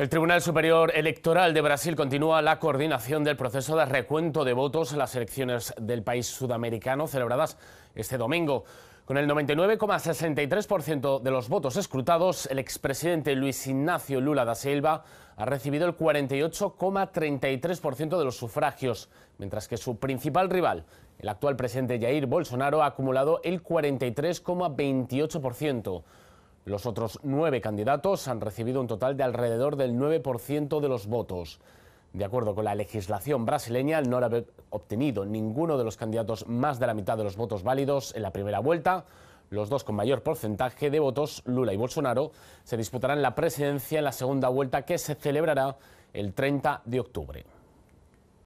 El Tribunal Superior Electoral de Brasil continúa la coordinación del proceso de recuento de votos en las elecciones del país sudamericano celebradas este domingo. Con el 99,63% de los votos escrutados, el expresidente Luis Ignacio Lula da Silva ha recibido el 48,33% de los sufragios, mientras que su principal rival, el actual presidente Jair Bolsonaro, ha acumulado el 43,28%. Los otros nueve candidatos han recibido un total de alrededor del 9% de los votos. De acuerdo con la legislación brasileña, al no haber obtenido ninguno de los candidatos más de la mitad de los votos válidos en la primera vuelta, los dos con mayor porcentaje de votos, Lula y Bolsonaro, se disputarán la presidencia en la segunda vuelta que se celebrará el 30 de octubre.